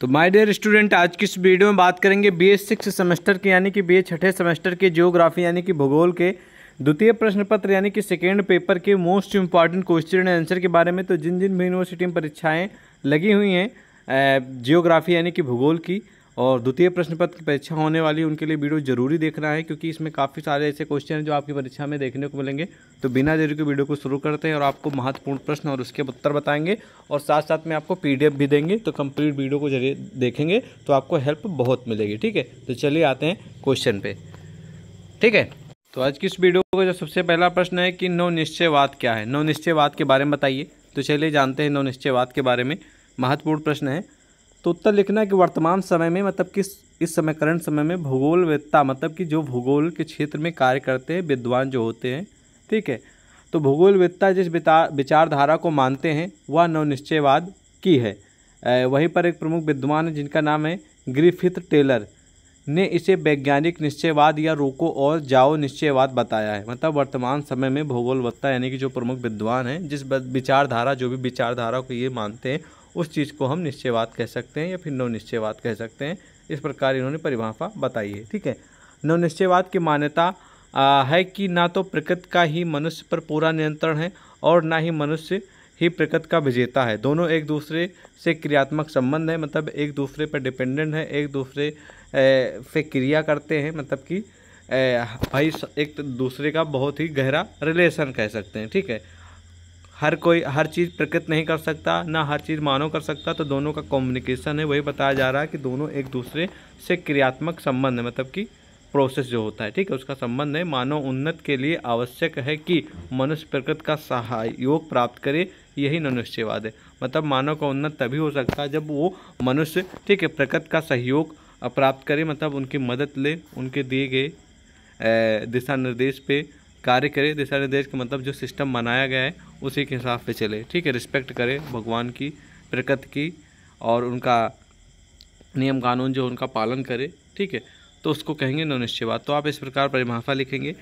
तो my dear student आज की इस वीडियो में बात करेंगे बी एस सिक्स सेमेस्टर के यानी कि बी ए छठे सेमेस्टर के जियोग्राफी यानी कि भूगोल के द्वितीय प्रश्न पत्र यानी कि सेकेंड पेपर के मोस्ट इंपॉर्टेंट क्वेश्चन आंसर के बारे में तो जिन जिन भी यूनिवर्सिटी में परीक्षाएँ लगी हुई हैं जियोग्राफी यानी कि भूगोल की और द्वितीय प्रश्न पत्र की परीक्षा होने वाली उनके लिए वीडियो जरूरी देखना है क्योंकि इसमें काफ़ी सारे ऐसे क्वेश्चन हैं जो आपकी परीक्षा में देखने को मिलेंगे तो बिना देरी के वीडियो को शुरू करते हैं और आपको महत्वपूर्ण प्रश्न और उसके उत्तर बताएंगे और साथ साथ में आपको पी भी देंगे तो कंप्लीट वीडियो को जरिए देखेंगे तो आपको हेल्प बहुत मिलेगी ठीक है तो चलिए आते हैं क्वेश्चन पर ठीक है तो आज की इस वीडियो का जो सबसे पहला प्रश्न है कि नव निश्चयवाद क्या है नव निश्चयवाद के बारे में बताइए तो चलिए जानते हैं नव निश्चयवाद के बारे में महत्वपूर्ण प्रश्न है तो उत्तर लिखना है कि वर्तमान समय में मतलब किस इस समय करंट समय में वेत्ता मतलब कि जो भूगोल के क्षेत्र में कार्य करते हैं विद्वान जो होते हैं ठीक है तो वेत्ता जिस विचारधारा को मानते हैं वह नवनिश्चयवाद की है वहीं पर एक प्रमुख विद्वान है जिनका नाम है ग्रिफिथ टेलर ने इसे वैज्ञानिक निश्चयवाद या रोको और जाओ निश्चयवाद बताया है मतलब वर्तमान समय में भूगोलवत्ता यानी कि जो प्रमुख विद्वान हैं जिस विचारधारा जो भी विचारधारा को ये मानते हैं उस चीज़ को हम निश्चयवाद कह सकते हैं या फिर नवनिश्चयवाद कह सकते हैं इस प्रकार इन्होंने परिभाषा बताई है ठीक है नवनिश्चयवाद की मान्यता है कि ना तो प्रकृति का ही मनुष्य पर पूरा नियंत्रण है और ना ही मनुष्य ही प्रकृति का विजेता है दोनों एक दूसरे से क्रियात्मक संबंध है मतलब एक दूसरे पर डिपेंडेंट है एक दूसरे से क्रिया करते हैं मतलब कि भाई एक दूसरे का बहुत ही गहरा रिलेशन कह सकते हैं ठीक है हर कोई हर चीज़ प्रकृत नहीं कर सकता ना हर चीज़ मानव कर सकता तो दोनों का कम्युनिकेशन है वही बताया जा रहा है कि दोनों एक दूसरे से क्रियात्मक संबंध है मतलब कि प्रोसेस जो होता है ठीक है उसका संबंध है मानव उन्नत के लिए आवश्यक है कि मनुष्य प्रकृति का सहयोग प्राप्त करे यही मनुष्यवाद है मतलब मानव का उन्नत तभी हो सकता है जब वो मनुष्य ठीक है प्रकृति का सहयोग प्राप्त करे मतलब उनकी मदद ले उनके दिए गए दिशा निर्देश पे कार्य करे दिशा निर्देश का मतलब जो सिस्टम बनाया गया है उसी के हिसाब से चले ठीक है रिस्पेक्ट करें भगवान की प्रकृति की और उनका नियम कानून जो उनका पालन करे ठीक है तो उसको कहेंगे बात तो आप इस प्रकार परिभाषा लिखेंगे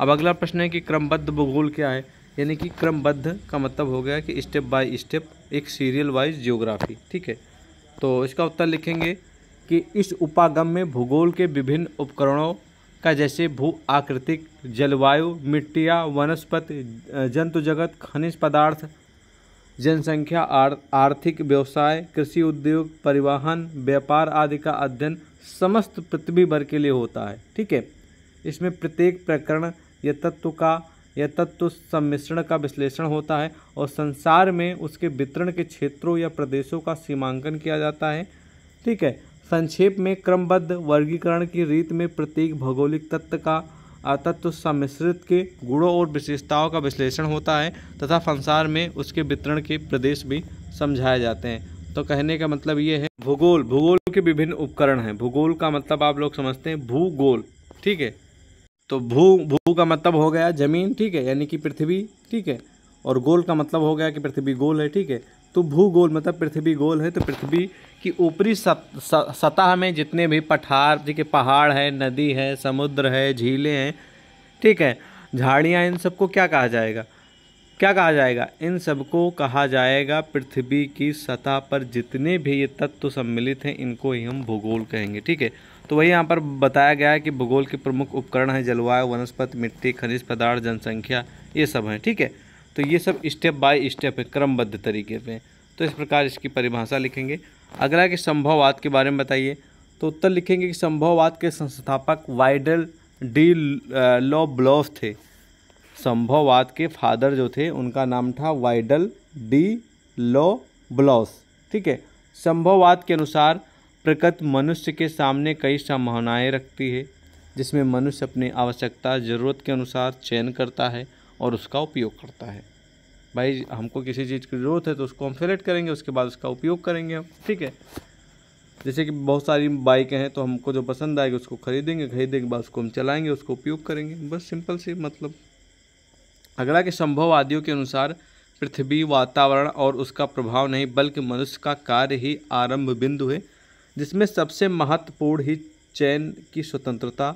अब अगला प्रश्न है कि क्रमबद्ध भूगोल क्या है यानी कि क्रमबद्ध का मतलब हो गया कि स्टेप बाय स्टेप एक सीरियल वाइज जियोग्राफी ठीक है तो इसका उत्तर लिखेंगे कि इस उपागम में भूगोल के विभिन्न उपकरणों का जैसे भू आकृतिक जलवायु मिट्टियाँ वनस्पति जंतु जगत खनिज पदार्थ जनसंख्या आर, आर्थिक व्यवसाय कृषि उद्योग परिवहन व्यापार आदि का अध्ययन समस्त पृथ्वी भर के लिए होता है ठीक है इसमें प्रत्येक प्रकरण या तत्व का या तत्व सम्मिश्रण का विश्लेषण होता है और संसार में उसके वितरण के क्षेत्रों या प्रदेशों का सीमांकन किया जाता है ठीक है संक्षेप में क्रमबद्ध वर्गीकरण की रीत में प्रत्येक भौगोलिक तत्व का तत्व सम्मिश्रित के गुणों और विशेषताओं का विश्लेषण होता है तथा संसार में उसके वितरण के प्रदेश भी समझाए जाते हैं तो कहने का मतलब ये है भूगोल भूगोल के विभिन्न उपकरण हैं भूगोल का मतलब आप लोग समझते हैं भूगोल ठीक है तो भू भू का मतलब हो गया जमीन ठीक है यानी कि पृथ्वी ठीक है और गोल का मतलब हो गया कि पृथ्वी गोल है ठीक है तो भूगोल मतलब पृथ्वी गोल है तो पृथ्वी की ऊपरी सतह में जितने भी पठार जी पहाड़ है नदी है समुद्र है झीलें हैं ठीक है झाड़ियाँ इन सबको क्या कहा जाएगा क्या कहा जाएगा इन सबको कहा जाएगा पृथ्वी की सतह पर जितने भी ये तत्व सम्मिलित हैं इनको ही हम भूगोल कहेंगे ठीक है तो वही यहाँ पर बताया गया है कि भूगोल के प्रमुख उपकरण हैं जलवायु वनस्पति मिट्टी खनिज पदार्थ जनसंख्या ये सब हैं ठीक है थीके? तो ये सब स्टेप बाय स्टेप है क्रमबद्ध तरीके पे तो इस प्रकार इसकी परिभाषा लिखेंगे अगला कि संभववाद के बारे में बताइए तो उत्तर लिखेंगे कि संभववाद के संस्थापक वाइडल डी लॉ ब्लॉफ थे संभववाद के फादर जो थे उनका नाम था वाइडल डी लॉ ब्लॉस ठीक है संभववाद के अनुसार प्रकृति मनुष्य के सामने कई संभावनाएँ रखती है जिसमें मनुष्य अपनी आवश्यकता ज़रूरत के अनुसार चयन करता है और उसका उपयोग करता है भाई हमको किसी चीज़ की ज़रूरत है तो उसको हम सेलेक्ट करेंगे उसके बाद उसका उपयोग करेंगे हम ठीक है जैसे कि बहुत सारी बाइकें हैं तो हमको जो पसंद आएगी उसको खरीदेंगे खरीदने के बाद उसको हम चलाएंगे उसको उपयोग करेंगे बस सिंपल सी मतलब अगला के संभव आदियों के अनुसार पृथ्वी वातावरण और उसका प्रभाव नहीं बल्कि मनुष्य का कार्य ही आरंभ बिंदु है जिसमें सबसे महत्वपूर्ण ही चयन की स्वतंत्रता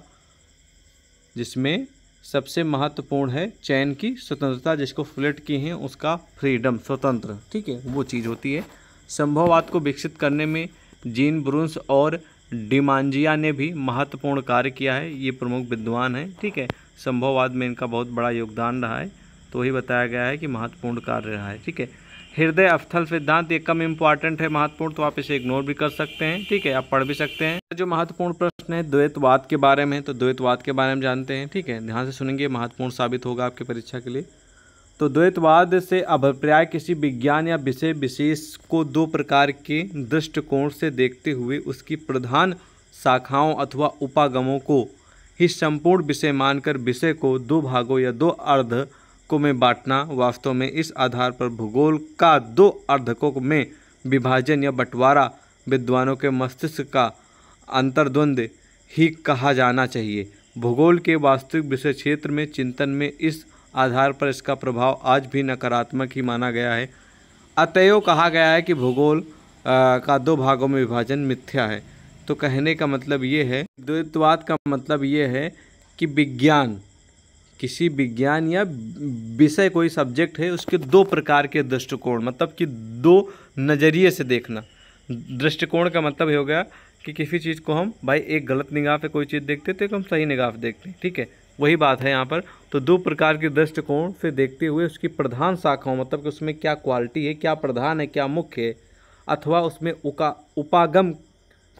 जिसमें सबसे महत्वपूर्ण है चैन की स्वतंत्रता जिसको फ्लेट की है उसका फ्रीडम स्वतंत्र ठीक है वो चीज़ होती है संभववाद को विकसित करने में जीन ब्रुंस और डिमांजिया ने भी महत्वपूर्ण कार्य किया है ये प्रमुख विद्वान हैं ठीक है संभववाद में इनका बहुत बड़ा योगदान रहा है तो ही बताया गया है कि महत्वपूर्ण कार्य रहा है ठीक है हृदय अफथल सिद्धांत ये कम इम्पॉर्टेंट है महत्वपूर्ण तो आप इसे इग्नोर भी कर सकते हैं ठीक है आप पढ़ भी सकते हैं जो महत्वपूर्ण प्रश्न है द्वैतवाद के बारे में तो द्वैतवाद के बारे में जानते हैं ठीक है ध्यान से सुनेंगे महत्वपूर्ण साबित होगा आपकी परीक्षा के लिए तो द्वैतवाद से अभिप्राय किसी विज्ञान या विषय विशेष को दो प्रकार के दृष्टिकोण से देखते हुए उसकी प्रधान शाखाओं अथवा उपागमों को ही संपूर्ण विषय मानकर विषय को दो भागों या दो अर्ध अर्धकों में बांटना वास्तव में इस आधार पर भूगोल का दो अर्धकों में विभाजन या बंटवारा विद्वानों के मस्तिष्क का अंतर्द्वंद ही कहा जाना चाहिए भूगोल के वास्तविक विषय क्षेत्र में चिंतन में इस आधार पर इसका प्रभाव आज भी नकारात्मक ही माना गया है अतयव कहा गया है कि भूगोल का दो भागों में विभाजन मिथ्या है तो कहने का मतलब ये है द्वैतवाद का मतलब ये है कि विज्ञान किसी विज्ञान या विषय कोई सब्जेक्ट है उसके दो प्रकार के दृष्टिकोण मतलब कि दो नज़रिए से देखना दृष्टिकोण का मतलब ये हो गया कि किसी चीज़ को हम भाई एक गलत निगाह पे कोई चीज़ देखते तो एक हम सही निगाह देखते हैं ठीक है वही बात है यहाँ पर तो दो प्रकार के दृष्टिकोण से देखते हुए उसकी प्रधान शाखाओं मतलब कि उसमें क्या क्वालिटी है क्या प्रधान है क्या मुख्य है अथवा उसमें उका उपागम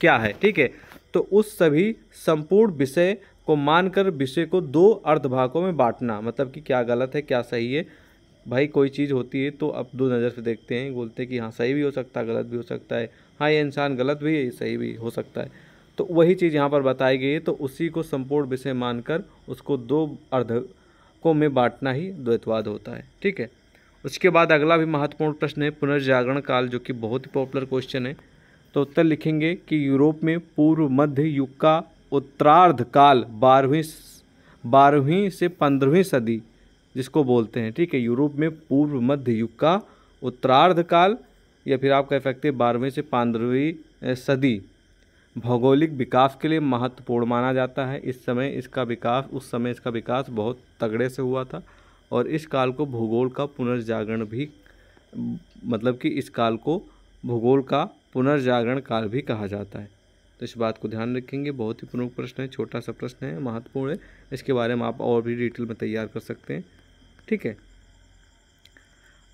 क्या है ठीक है तो उस सभी संपूर्ण विषय को मानकर विषय को दो अर्धभागों में बांटना मतलब कि क्या गलत है क्या सही है भाई कोई चीज़ होती है तो अब दो नज़र से देखते हैं बोलते हैं कि हाँ सही भी हो सकता है गलत भी हो सकता है हाँ ये इंसान गलत भी है सही भी हो सकता है तो वही चीज़ यहाँ पर बताई गई है तो उसी को संपूर्ण विषय मानकर उसको दो अर्धकों में बांटना ही द्वैतवाद होता है ठीक है उसके बाद अगला भी महत्वपूर्ण प्रश्न है पुनर्जागरण काल जो कि बहुत ही पॉपुलर क्वेश्चन है तो उत्तर लिखेंगे कि यूरोप में पूर्व मध्य युग का उत्तरार्ध काल बारहवीं बारहवीं से पंद्रहवीं सदी जिसको बोलते हैं ठीक है यूरोप में पूर्व मध्य युग का उत्तरार्ध काल या फिर आप कह सकते हैं बारहवीं से पंद्रहवीं सदी भौगोलिक विकास के लिए महत्वपूर्ण माना जाता है इस समय इसका विकास उस समय इसका विकास बहुत तगड़े से हुआ था और इस काल को भूगोल का पुनर्जागरण भी मतलब कि इस काल को भूगोल का पुनर्जागरण काल भी कहा जाता है तो इस बात को ध्यान रखेंगे बहुत ही प्रमुख प्रश्न है छोटा सा प्रश्न है महत्वपूर्ण है इसके बारे में आप और भी डिटेल में तैयार कर सकते हैं ठीक है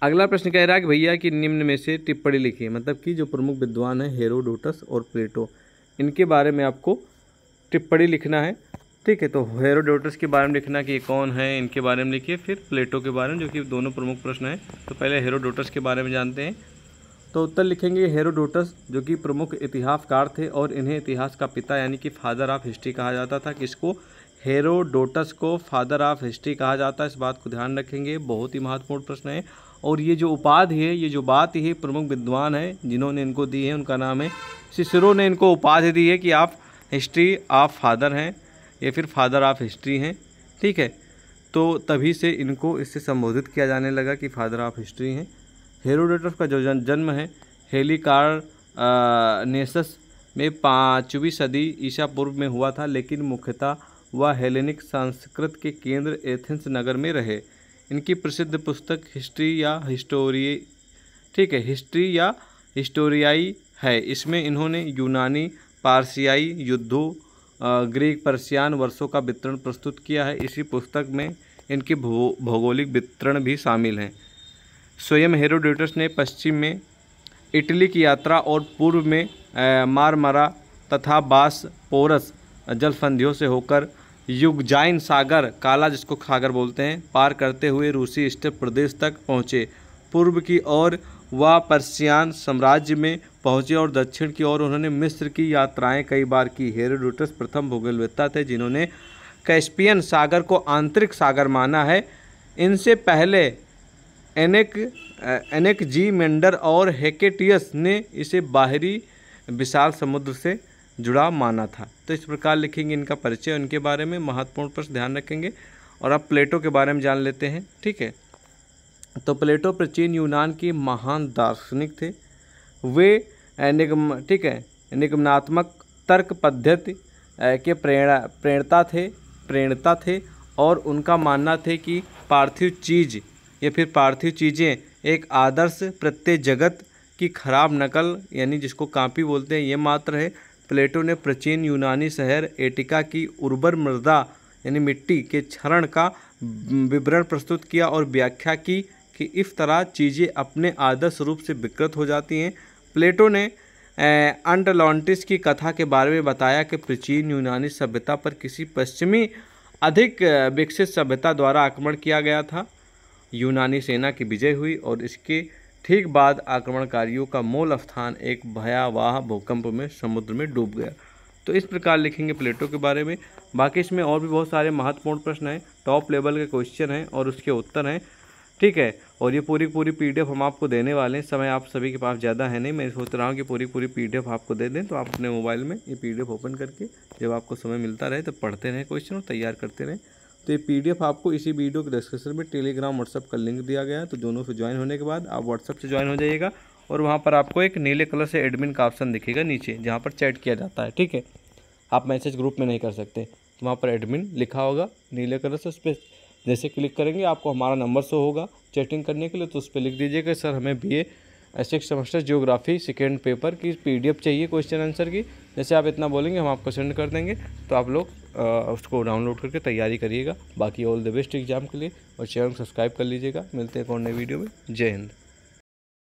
अगला प्रश्न कह रहा है कि भैया कि निम्न में से टिप्पणी लिखिए मतलब कि जो प्रमुख विद्वान है हेरोडोटस और प्लेटो इनके बारे में आपको टिप्पणी लिखना है ठीक है तो हेरोडोटस के बारे में लिखना कि ये कौन है इनके बारे में लिखिए फिर प्लेटो के बारे में जो कि दोनों प्रमुख प्रश्न हैं तो पहले हेरोडोटस के बारे में जानते हैं तो उत्तर लिखेंगे हेरोडोटस जो कि प्रमुख इतिहासकार थे और इन्हें इतिहास का पिता यानी कि फादर ऑफ हिस्ट्री कहा जाता था किसको हेरोडोटस को फादर ऑफ हिस्ट्री कहा जाता है इस बात को ध्यान रखेंगे बहुत ही महत्वपूर्ण प्रश्न है और ये जो उपाधि है ये जो बात है प्रमुख विद्वान है जिन्होंने इनको दी है उनका नाम है शिशरो ने इनको उपाधि दी है कि आप हिस्ट्री ऑफ फादर हैं या फिर फादर ऑफ हिस्ट्री हैं ठीक है तो तभी से इनको इससे संबोधित किया जाने लगा कि फादर ऑफ हिस्ट्री हैं हेरोडोटस का जो जन्म है हेलिकार नेसस में पाँचवीं सदी ईसा पूर्व में हुआ था लेकिन मुख्यतः वह हेलेनिक संस्कृत के केंद्र एथेंस नगर में रहे इनकी प्रसिद्ध पुस्तक हिस्ट्री या हिस्टोरी ठीक है हिस्ट्री या हिस्टोरियाई है इसमें इन्होंने यूनानी पारसियाई युद्धों ग्रीक पर्सियान वर्षों का वितरण प्रस्तुत किया है इसी पुस्तक में इनकी भौगोलिक भो, वितरण भी शामिल हैं स्वयं हेरोडोटस ने पश्चिम में इटली की यात्रा और पूर्व में मारमरा तथा बास पोरस जलसंधियों से होकर युगजाइन सागर काला जिसको सागर बोलते हैं पार करते हुए रूसी इष्ट प्रदेश तक पहुँचे पूर्व की ओर व पर्सियान साम्राज्य में पहुँचे और दक्षिण की ओर उन्होंने मिस्र की यात्राएं कई बार की हेरोडोटस प्रथम भूगोलवेत्ता थे जिन्होंने कैस्पियन सागर को आंतरिक सागर माना है इनसे पहले एनेक एनेक जी मेंडर और हेकेटियस ने इसे बाहरी विशाल समुद्र से जुड़ा माना था तो इस प्रकार लिखेंगे इनका परिचय उनके बारे में महत्वपूर्ण प्रश्न ध्यान रखेंगे और अब प्लेटो के बारे में जान लेते हैं ठीक है तो प्लेटो प्राचीन यूनान के महान दार्शनिक थे वे निगम ठीक है निगमनात्मक तर्क पद्धति के प्रेरणा प्रेरणता थे प्रेरणता थे और उनका मानना थे कि पार्थिव चीज़ या फिर पार्थिव चीज़ें एक आदर्श प्रत्यय जगत की खराब नकल यानी जिसको कापी बोलते हैं ये मात्र है प्लेटो ने प्राचीन यूनानी शहर एटिका की उर्वर मृदा यानी मिट्टी के क्षरण का विवरण प्रस्तुत किया और व्याख्या की कि इस तरह चीज़ें अपने आदर्श रूप से विकृत हो जाती हैं प्लेटो ने अंडलॉन्टिस की कथा के बारे में बताया कि प्राचीन यूनानी सभ्यता पर किसी पश्चिमी अधिक विकसित सभ्यता द्वारा आक्रमण किया गया था यूनानी सेना की विजय हुई और इसके ठीक बाद आक्रमणकारियों का मूल स्थान एक भयावह भूकंप में समुद्र में डूब गया तो इस प्रकार लिखेंगे प्लेटो के बारे में बाकी इसमें और भी बहुत सारे महत्वपूर्ण प्रश्न हैं टॉप लेवल के क्वेश्चन हैं और उसके उत्तर हैं ठीक है और ये पूरी पूरी पी हम आपको देने वाले हैं समय आप सभी के पास ज़्यादा है नहीं मैं सोच रहा हूँ कि पूरी पूरी पी आपको दे दें तो आप अपने मोबाइल में ये पी ओपन करके जब आपको समय मिलता रहे तो पढ़ते रहें क्वेश्चन और तैयार करते रहें तो ये पी आपको इसी वीडियो के डिस्क्रिप्शन में टेलीग्राम व्हाट्सअप का लिंक दिया गया है तो दोनों से ज्वाइन होने के बाद आप व्हाट्सअप से ज्वाइन हो जाइएगा और वहाँ पर आपको एक नीले कलर से एडमिन का ऑप्शन दिखेगा नीचे जहाँ पर चैट किया जाता है ठीक है आप मैसेज ग्रुप में नहीं कर सकते तो वहाँ पर एडमिन लिखा होगा नीले कलर से उस पर जैसे क्लिक करेंगे आपको हमारा नंबर शो होगा चैटिंग करने के लिए तो उस पर लिख दीजिएगा सर हमें बी ऐसे एक सेमेस्टर जियोग्राफी सेकेंड पेपर की पीडीएफ चाहिए क्वेश्चन आंसर की जैसे आप इतना बोलेंगे हम आपको सेंड कर देंगे तो आप लोग उसको डाउनलोड करके तैयारी करिएगा बाकी ऑल द बेस्ट एग्जाम के लिए और चैनल सब्सक्राइब कर लीजिएगा मिलते हैं कौन नए वीडियो में जय हिंद